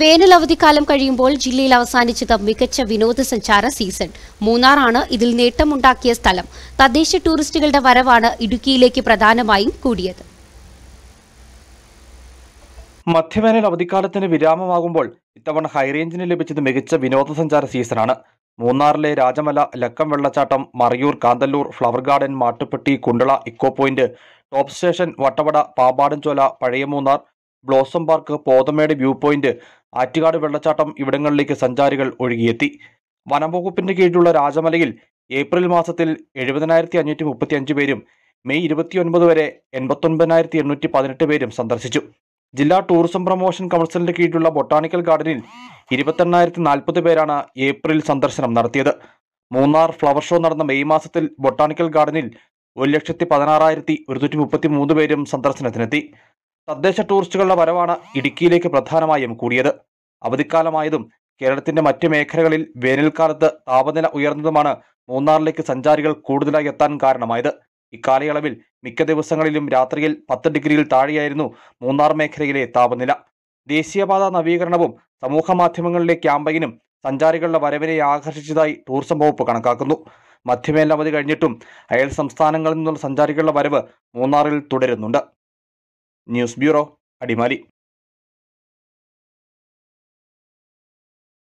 വേനൽ അവധിക്കാലം കഴിയുമ്പോൾ ജില്ലയിൽ അവസാനിച്ചത് മികച്ച വിനോദസഞ്ചാര സീസൺ മൂന്നാറാണ് ഇതിൽ നേട്ടമുണ്ടാക്കിയ സ്ഥലം തദ്ദേശ ടൂറിസ്റ്റുകളുടെ വരവാണ് ഇടുക്കിയിലേക്ക് പ്രധാനമായും കൂടിയത് മധ്യവേനൽ അവധിക്കാലത്തിന് വിരാമമാകുമ്പോൾ ഇത്തവണ ഹൈറേഞ്ചിന് ലഭിച്ചത് മികച്ച വിനോദസഞ്ചാര സീസണാണ് മൂന്നാറിലെ രാജമല ലക്കം വെള്ളച്ചാട്ടം Marayoor Kanthalloor flower garden Mattupetty Kundala eco point top station Vattavada Pambadanchola പഴയ Munnar blossom park Pothamedu view point Attukad വെള്ളച്ചാട്ടം ഇവിടങ്ങളിലേക്ക് സഞ്ചാരികൾ ഒഴുകിയെത്തി വനംവകുപ്പിന്റെ കീഴിലുള്ള രാജമലയിൽ ഏപ്രിൽ മാസത്തിൽ എഴുപതിനായിരത്തി അഞ്ഞൂറ്റി മുപ്പത്തി അഞ്ച് പേരും മെയ് ഇരുപത്തിയൊൻപത് വരെ എൺപത്തൊൻപതിനായിരത്തി എണ്ണൂറ്റി പതിനെട്ട് പേരും സന്ദർശിച്ചു ജില്ലാ ടൂറിസം പ്രൊമോഷൻ കൗൺസിലിന്റെ കീഴിലുള്ള ബൊട്ടാണിക്കൽ ഗാർഡനിൽ ഇരുപത്തെണ്ണായിരത്തി നാൽപ്പത് പേരാണ് ഏപ്രിൽ സന്ദർശനം നടത്തിയത് മൂന്നാർ ഫ്ലവർ ഷോ നടന്ന മെയ് മാസത്തിൽ ബൊട്ടാണിക്കൽ ഗാർഡനിൽ ഒരു ലക്ഷത്തി പതിനാറായിരത്തി ഒരുന്നൂറ്റി മുപ്പത്തി മൂന്ന് പേരും സന്ദർശനത്തിനെത്തി തദ്ദേശ ടൂറിസ്റ്റുകളുടെ വരവാണ് ഇടുക്കിയിലേക്ക് പ്രധാനമായും കൂടിയത് അവധിക്കാലമായതും കേരളത്തിന്റെ മറ്റ് മേഖലകളിൽ വേനൽക്കാലത്ത് താപനില ഉയർന്നതുമാണ് മൂന്നാറിലേക്ക് സഞ്ചാരികൾ കൂടുതലായി എത്താൻ കാരണമായത് ഇക്കാലയളവിൽ മിക്ക ദിവസങ്ങളിലും രാത്രിയിൽ പത്ത് ഡിഗ്രിയിൽ താഴെയായിരുന്നു മൂന്നാർ മേഖലയിലെ താപനില ദേശീയപാത നവീകരണവും സമൂഹ മാധ്യമങ്ങളിലെ ക്യാമ്പയിനും സഞ്ചാരികളുടെ വരവിനെ ആകർഷിച്ചതായി ടൂറിസം വകുപ്പ് കണക്കാക്കുന്നു മധ്യമേലാവധി കഴിഞ്ഞിട്ടും അയൽ സംസ്ഥാനങ്ങളിൽ നിന്നുള്ള സഞ്ചാരികളുടെ വരവ് മൂന്നാറിൽ തുടരുന്നുണ്ട് News Bureau, Adimali.